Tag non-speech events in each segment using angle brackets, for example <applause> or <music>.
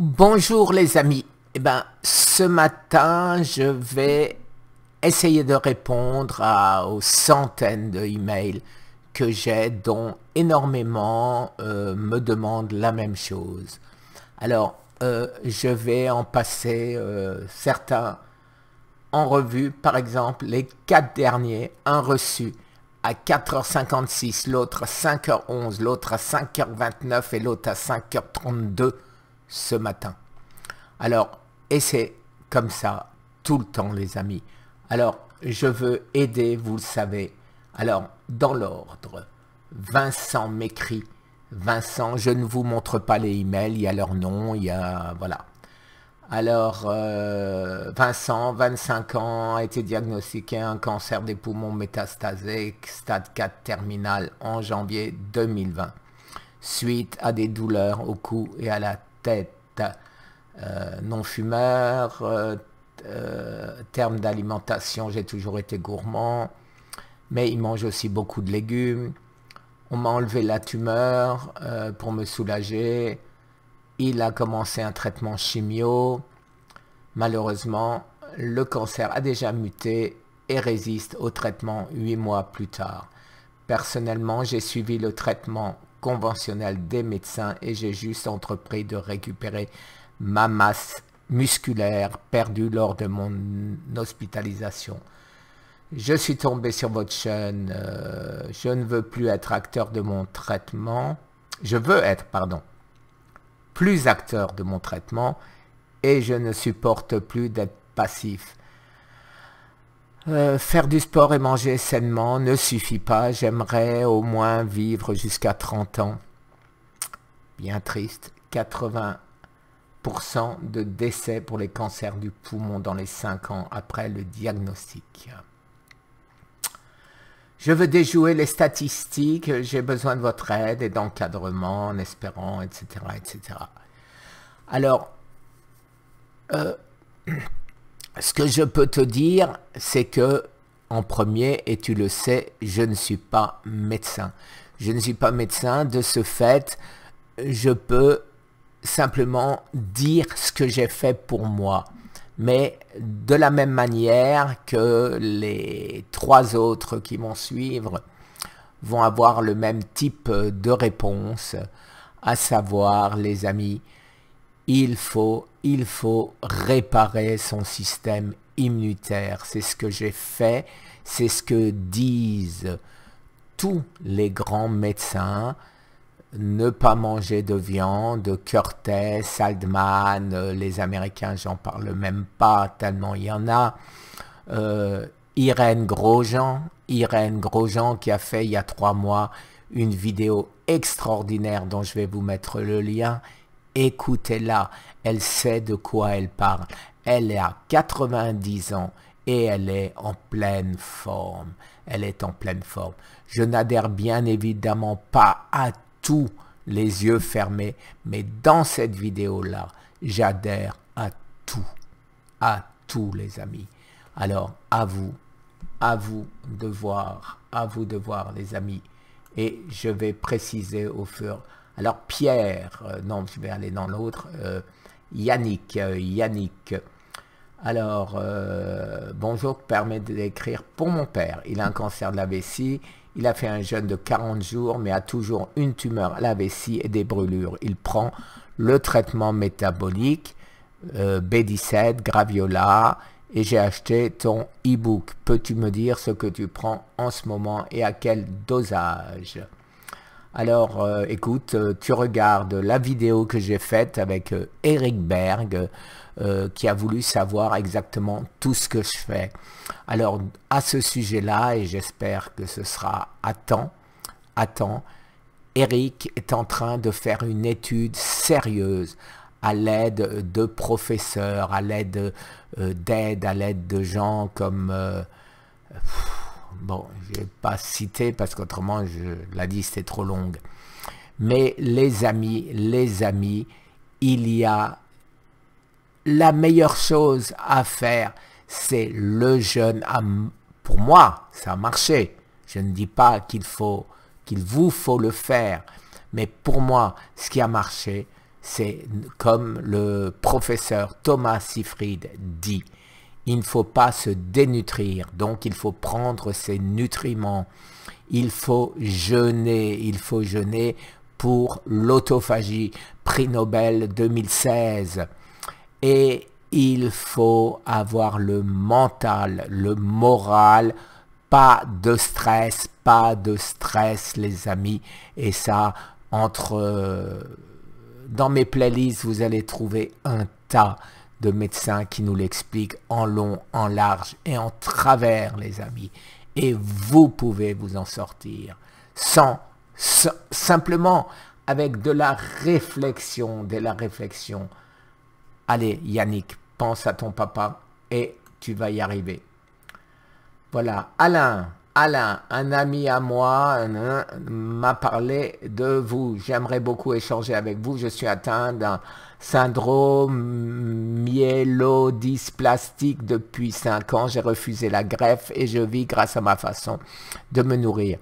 Bonjour les amis. Eh ben, ce matin, je vais essayer de répondre aux centaines de emails que j'ai, dont énormément euh, me demandent la même chose. Alors, euh, je vais en passer euh, certains en revue. Par exemple, les quatre derniers, un reçu à 4h56, l'autre à 5h11, l'autre à 5h29 et l'autre à 5h32 ce matin. Alors, et c'est comme ça tout le temps, les amis. Alors, je veux aider, vous le savez. Alors, dans l'ordre, Vincent m'écrit. Vincent, je ne vous montre pas les emails, il y a leur nom, il y a... Voilà. Alors, euh, Vincent, 25 ans, a été diagnostiqué un cancer des poumons métastasé, stade 4 terminal, en janvier 2020, suite à des douleurs au cou et à la euh, non-fumeur, euh, euh, terme d'alimentation, j'ai toujours été gourmand, mais il mange aussi beaucoup de légumes. On m'a enlevé la tumeur pour me soulager. Il a commencé un traitement chimio. Malheureusement, le cancer a déjà muté et résiste au traitement huit mois plus tard. Personnellement, j'ai suivi le traitement conventionnel des médecins et j'ai juste entrepris de récupérer ma masse musculaire perdue lors de mon hospitalisation. Je suis tombé sur votre chaîne, euh, je ne veux plus être acteur de mon traitement, je veux être, pardon, plus acteur de mon traitement et je ne supporte plus d'être passif. Euh, faire du sport et manger sainement ne suffit pas. J'aimerais au moins vivre jusqu'à 30 ans. Bien triste. 80% de décès pour les cancers du poumon dans les 5 ans après le diagnostic. Je veux déjouer les statistiques, j'ai besoin de votre aide et d'encadrement en espérant, etc. etc. Alors, euh, <clears throat> ce que je peux te dire, c'est que, en premier, et tu le sais, je ne suis pas médecin. Je ne suis pas médecin, de ce fait, je peux simplement dire ce que j'ai fait pour moi. Mais de la même manière que les trois autres qui vont suivre vont avoir le même type de réponse, à savoir, les amis, il faut il faut réparer son système immunitaire. C'est ce que j'ai fait, c'est ce que disent tous les grands médecins. Ne pas manger de viande, Curtis, Aldman, les Américains, j'en parle même pas tellement il y en a. Euh, Irène Grosjean, Irène Grosjean qui a fait il y a trois mois une vidéo extraordinaire dont je vais vous mettre le lien Écoutez-la, elle sait de quoi elle parle. Elle est à 90 ans et elle est en pleine forme. Elle est en pleine forme. Je n'adhère bien évidemment pas à tout les yeux fermés, mais dans cette vidéo-là, j'adhère à tout, à tous les amis. Alors, à vous, à vous de voir, à vous de voir les amis. Et je vais préciser au fur et à alors Pierre, euh, non, je vais aller dans l'autre. Euh, Yannick, euh, Yannick. Alors, bonjour, permet d'écrire pour mon père. Il a un cancer de la vessie. Il a fait un jeûne de 40 jours, mais a toujours une tumeur à la vessie et des brûlures. Il prend le traitement métabolique, B17, Graviola, et j'ai acheté ton e-book. Peux-tu me dire ce que tu prends en ce moment et à quel dosage alors euh, écoute, euh, tu regardes la vidéo que j'ai faite avec euh, Eric Berg qui a voulu savoir exactement tout ce que je fais. Alors à ce sujet-là, et j'espère que ce sera à temps, à temps, Eric est en train de faire une étude sérieuse à l'aide de professeurs, à l'aide d'aide, à l'aide de gens comme... Bon, je vais pas citer parce qu'autrement, la liste est trop longue. Mais les amis, les amis, il y a la meilleure chose à faire, c'est le jeûne. pour moi, ça a marché. Je ne dis pas qu'il faut, qu'il vous faut le faire. Mais pour moi, ce qui a marché, c'est comme le professeur Thomas Siefried dit, il ne faut pas se dénutrir, donc il faut prendre ses nutriments, il faut jeûner, il faut jeûner pour l'autophagie, prix Nobel 2016. Et il faut avoir le mental, le moral, pas de stress, pas de stress les amis. Et ça, entre... Euh, dans mes playlists, vous allez trouver un tas de médecins qui nous l'expliquent en long, en large et en travers, les amis. Et vous pouvez vous en sortir sans, simplement avec de la réflexion, de la réflexion. Allez, Yannick, pense à ton papa et tu vas y arriver. Voilà, Alain, Alain, un ami à moi m'a parlé de vous. J'aimerais beaucoup échanger avec vous. Je suis atteint d'un syndrome myélodysplastique depuis cinq ans, j'ai refusé la greffe et je vis grâce à ma façon de me nourrir.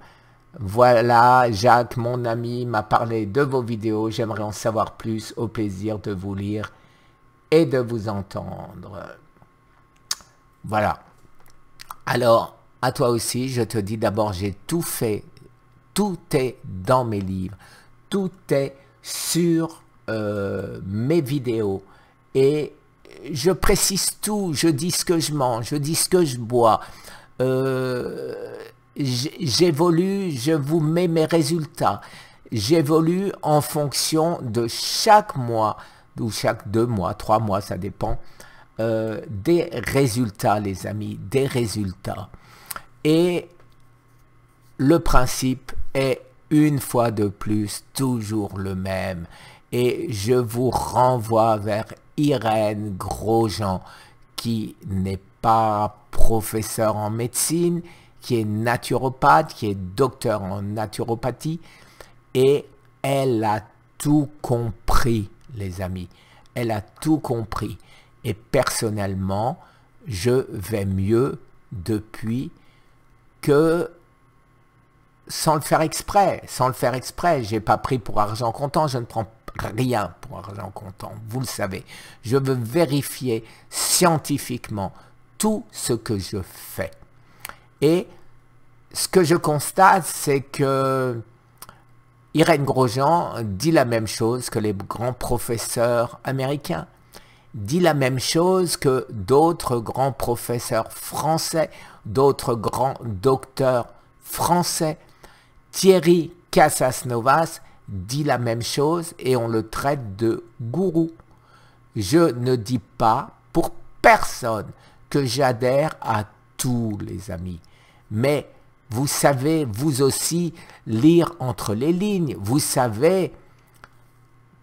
Voilà, Jacques, mon ami, m'a parlé de vos vidéos. J'aimerais en savoir plus. Au plaisir de vous lire et de vous entendre. Voilà. Alors, à toi aussi, je te dis d'abord, j'ai tout fait. Tout est dans mes livres. Tout est sur euh, mes vidéos et je précise tout, je dis ce que je mange, je dis ce que je bois, euh, j'évolue, je vous mets mes résultats, j'évolue en fonction de chaque mois, ou chaque deux mois, trois mois, ça dépend, euh, des résultats les amis, des résultats. Et le principe est une fois de plus toujours le même et je vous renvoie vers Irène Grosjean qui n'est pas professeur en médecine, qui est naturopathe, qui est docteur en naturopathie et elle a tout compris les amis. Elle a tout compris et personnellement je vais mieux depuis que sans le faire exprès, sans le faire exprès, j'ai pas pris pour argent comptant, je ne prends rien pour argent comptant, vous le savez. Je veux vérifier scientifiquement tout ce que je fais. Et ce que je constate, c'est que Irène Grosjean dit la même chose que les grands professeurs américains, dit la même chose que d'autres grands professeurs français, d'autres grands docteurs français. Thierry Casasnovas dit la même chose et on le traite de gourou. Je ne dis pas pour personne que j'adhère à tous les amis. Mais vous savez, vous aussi, lire entre les lignes. Vous savez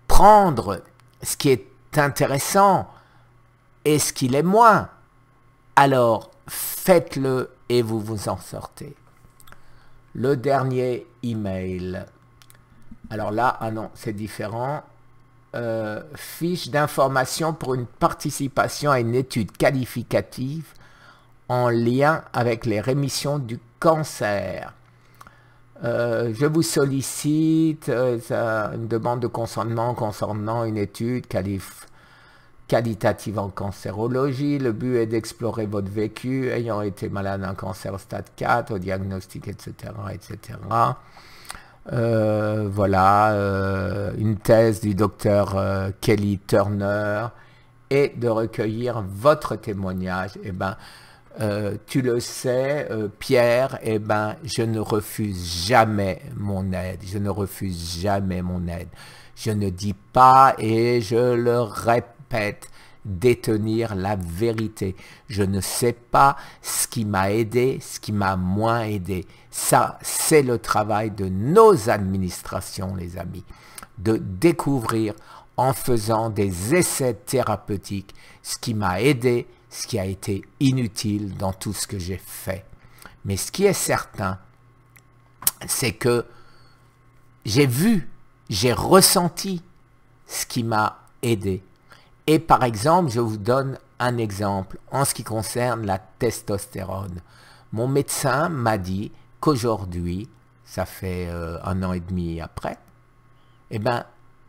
prendre ce qui est intéressant et ce qui est moins. Alors, faites-le et vous vous en sortez. Le dernier email. Alors là, ah non, c'est différent. Euh, fiche d'information pour une participation à une étude qualificative en lien avec les rémissions du cancer. Euh, je vous sollicite euh, une demande de consentement concernant une étude qualitative en cancérologie. Le but est d'explorer votre vécu ayant été malade d'un cancer stade 4, au diagnostic, etc. etc. Euh, voilà, euh, une thèse du docteur euh, Kelly Turner et de recueillir votre témoignage. Eh ben, tu le sais, Pierre, eh ben, je ne refuse jamais mon aide. Je ne refuse jamais mon aide. Je ne dis pas et je le répète détenir la vérité. Je ne sais pas ce qui m'a aidé, ce qui m'a moins aidé. Ça, c'est le travail de nos administrations, les amis, de découvrir en faisant des essais thérapeutiques ce qui m'a aidé, ce qui a été inutile dans tout ce que j'ai fait. Mais ce qui est certain, c'est que j'ai vu, j'ai ressenti ce qui m'a aidé et par exemple, je vous donne un exemple en ce qui concerne la testostérone. Mon médecin m'a dit qu'aujourd'hui, ça fait euh, un an et demi après, eh ben,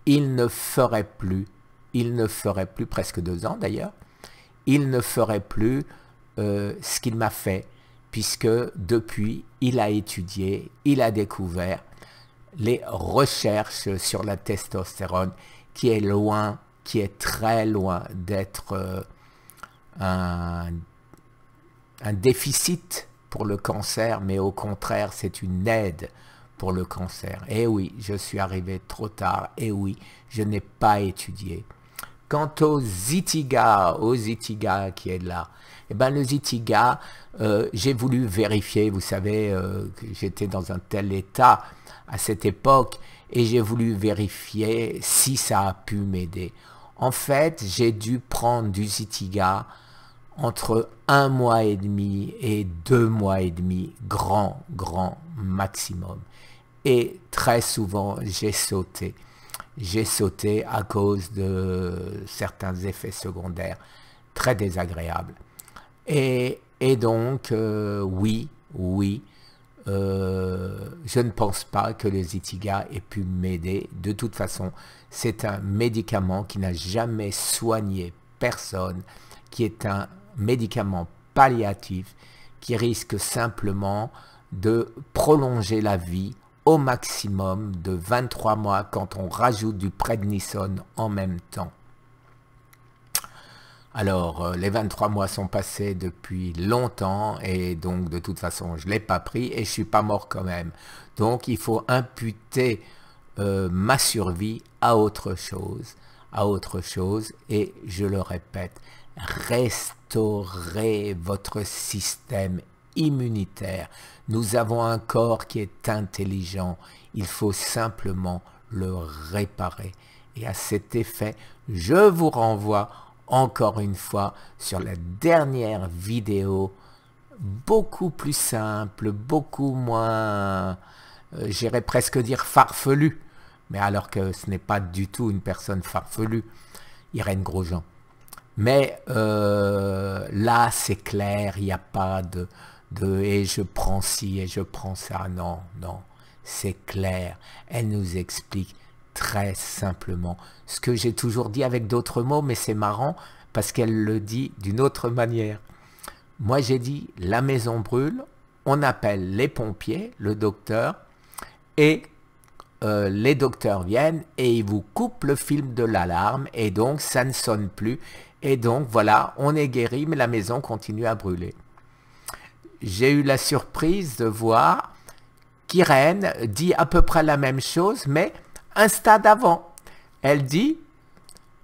il ne ferait plus, il ne ferait plus, presque deux ans d'ailleurs, il ne ferait plus euh, ce qu'il m'a fait, puisque depuis, il a étudié, il a découvert les recherches sur la testostérone qui est loin qui est très loin d'être euh, un, déficit pour le cancer, mais au contraire, c'est une aide pour le cancer. Et eh oui, je suis arrivé trop tard. Et eh oui, je n'ai pas étudié. Quant au Zitiga, au Zitiga qui est là, eh bien le Zitiga, euh, j'ai voulu vérifier, vous savez, euh, que j'étais dans un tel état à cette époque, et j'ai voulu vérifier si ça a pu m'aider. En fait, j'ai dû prendre du Zitiga entre un mois et demi et deux mois et demi, grand, grand maximum. Et très souvent, j'ai sauté. J'ai sauté à cause de certains effets secondaires très désagréables. Et, donc, euh, oui, oui, euh, je ne pense pas que le Zitiga ait pu m'aider. De toute façon, c'est un médicament qui n'a jamais soigné personne, qui est un médicament palliatif, qui risque simplement de prolonger la vie au maximum de 23 mois quand on rajoute du prednisone en même temps. Alors, euh, les 23 mois sont passés depuis longtemps et donc de toute façon, je ne l'ai pas pris et je suis pas mort quand même. Donc, il faut imputer euh, ma survie à autre chose, à autre chose. Et je le répète, restaurez votre système immunitaire. Nous avons un corps qui est intelligent. Il faut simplement le réparer. Et à cet effet, je vous renvoie encore une fois sur la dernière vidéo beaucoup plus simple, beaucoup moins, euh, j'irais presque dire farfelu, mais alors que ce n'est pas du tout une personne farfelue, Irène Grosjean. Mais euh, là, c'est clair, il n'y a pas de, de et je prends ci, et je prends ça ». Non, non, c'est clair. Elle nous explique très simplement. Ce que j'ai toujours dit avec d'autres mots, mais c'est marrant parce qu'elle le dit d'une autre manière. Moi, j'ai dit la maison brûle, on appelle les pompiers, le docteur, et euh, les docteurs viennent et ils vous coupent le film de l'alarme et donc ça ne sonne plus. Et donc voilà, on est guéri, mais la maison continue à brûler. J'ai eu la surprise de voir qu'Irène dit à peu près la même chose, mais un stade avant. Elle dit,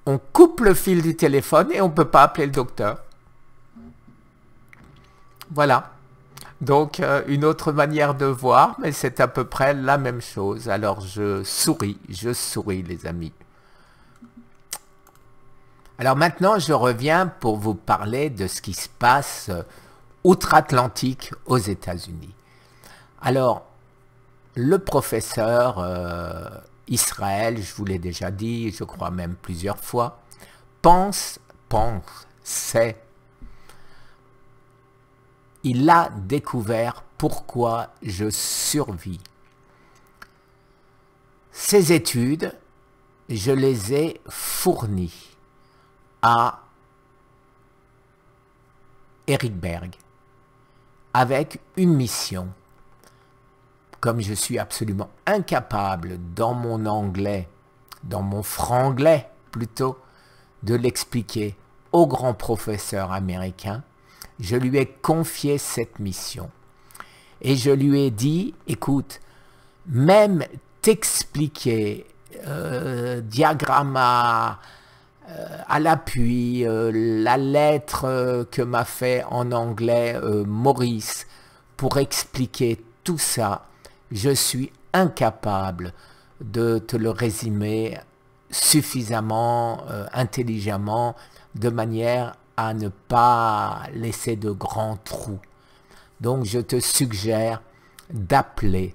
on coupe le fil du téléphone et on ne peut pas appeler le docteur. Voilà. Donc, euh, une autre manière de voir, mais c'est à peu près la même chose. Alors, je souris, je souris, les amis. Alors maintenant, je reviens pour vous parler de ce qui se passe outre-Atlantique aux États-Unis. Alors, le professeur euh, Israël, je vous l'ai déjà dit, je crois même plusieurs fois, pense, pense, sait. Il a découvert pourquoi je survis. Ces études, je les ai fournies à Eric Berg avec une mission comme je suis absolument incapable dans mon anglais, dans mon franglais plutôt, de l'expliquer au grand professeur américain, je lui ai confié cette mission. Et je lui ai dit, écoute, même t'expliquer diagramma, euh, diagramme euh, à, l'appui, euh, la lettre que m'a fait en anglais Maurice pour expliquer tout ça, je suis incapable de te le résumer suffisamment, euh, intelligemment, de manière à ne pas laisser de grands trous. Donc je te suggère d'appeler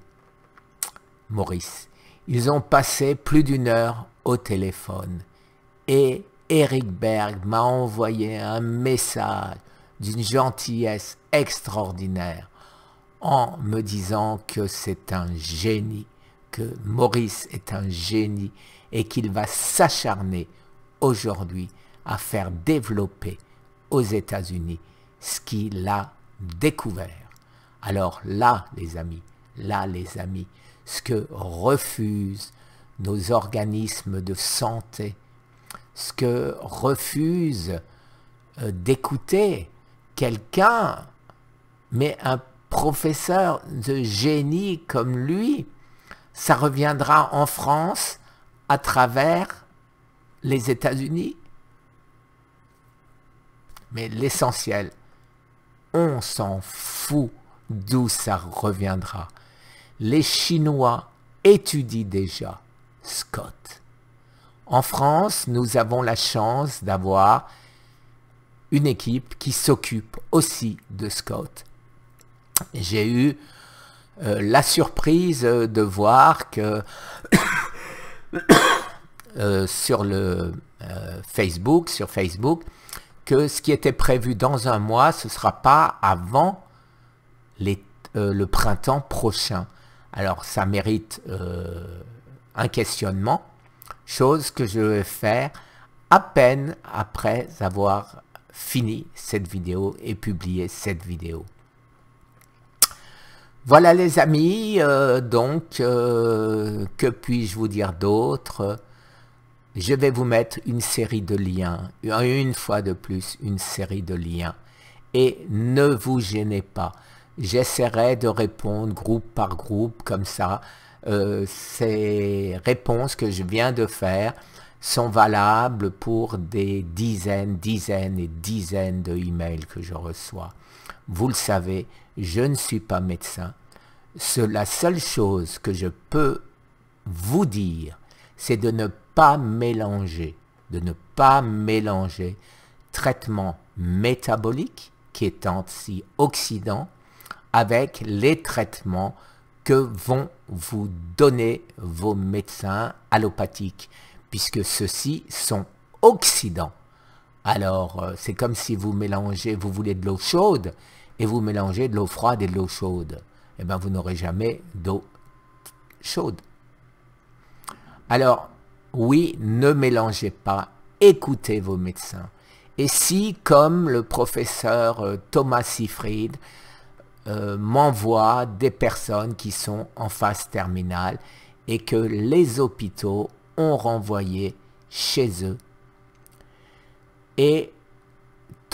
Maurice. Ils ont passé plus d'une heure au téléphone et Eric Berg m'a envoyé un message d'une gentillesse extraordinaire en me disant que c'est un génie, que Maurice est un génie et qu'il va s'acharner aujourd'hui à faire développer aux États-Unis ce qu'il a découvert. Alors là, les amis, là, les amis, ce que refusent nos organismes de santé, ce que refusent euh, d'écouter quelqu'un, mais un professeur de génie comme lui, ça reviendra en France à travers les États-Unis. Mais l'essentiel, on s'en fout d'où ça reviendra. Les Chinois étudient déjà Scott. En France, nous avons la chance d'avoir une équipe qui s'occupe aussi de Scott j'ai eu euh, la surprise de voir que <coughs> euh, sur le euh, Facebook, sur Facebook, que ce qui était prévu dans un mois, ce ne sera pas avant le printemps prochain. Alors ça mérite un questionnement, chose que je vais faire à peine après avoir fini cette vidéo et publié cette vidéo. Voilà les amis, euh, donc euh, que puis-je vous dire d'autre Je vais vous mettre une série de liens, une fois de plus une série de liens. Et ne vous gênez pas, j'essaierai de répondre groupe par groupe comme ça. Euh, ces réponses que je viens de faire sont valables pour des dizaines, dizaines et dizaines de emails que je reçois. Vous le savez, je ne suis pas médecin. La seule chose que je peux vous dire, c'est de ne pas mélanger, de ne pas mélanger traitement métabolique, qui est antioxydant, avec les traitements que vont vous donner vos médecins allopathiques, puisque ceux-ci sont oxydants. Alors, euh, c'est comme si vous mélangez, vous voulez de l'eau chaude, et vous mélangez de l'eau froide et de l'eau chaude, eh ben, vous n'aurez jamais d'eau chaude. Alors, oui, ne mélangez pas, écoutez vos médecins. Et si, comme le professeur euh, Thomas Seyfried, euh, m'envoie des personnes qui sont en phase terminale et que les hôpitaux ont renvoyé chez eux. Et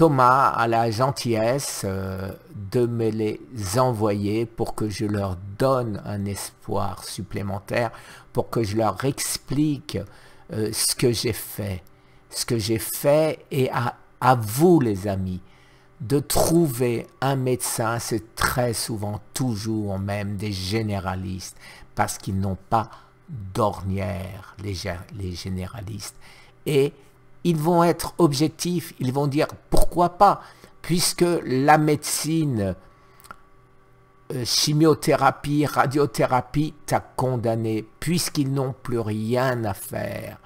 Thomas a la gentillesse euh, de me les envoyer pour que je leur donne un espoir supplémentaire, pour que je leur explique euh, ce que j'ai fait, ce que j'ai fait et à, vous les amis de trouver un médecin, c'est très souvent toujours même des généralistes, parce qu'ils n'ont pas d'ornière, les, les généralistes. Et ils vont être objectifs, ils vont dire pourquoi pas, puisque la médecine, euh, chimiothérapie, radiothérapie t'a condamné, puisqu'ils n'ont plus rien à faire.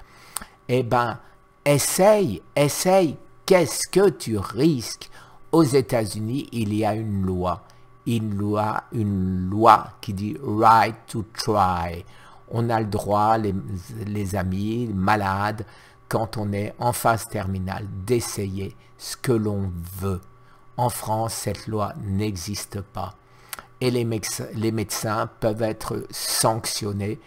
Eh ben, essaye, essaye, qu'est-ce que tu risques Aux États-Unis, il y a une loi, une loi, une loi qui dit right to try. On a le droit, les, les amis, malades, quand on est en phase terminale, d'essayer ce que l'on veut. En France, cette loi n'existe pas. Et les, médecins, les médecins peuvent être sanctionnés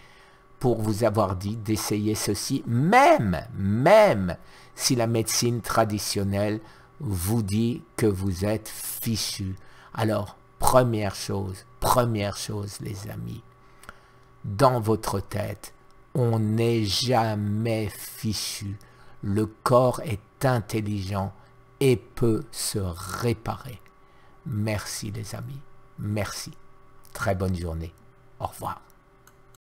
pour vous avoir dit d'essayer ceci, même, même si la médecine traditionnelle vous dit que vous êtes fichu. Alors, première chose, première chose les amis, dans votre tête, on n'est jamais fichu. Le corps est intelligent et peut se réparer. Merci les amis, merci. Très bonne journée. Au revoir.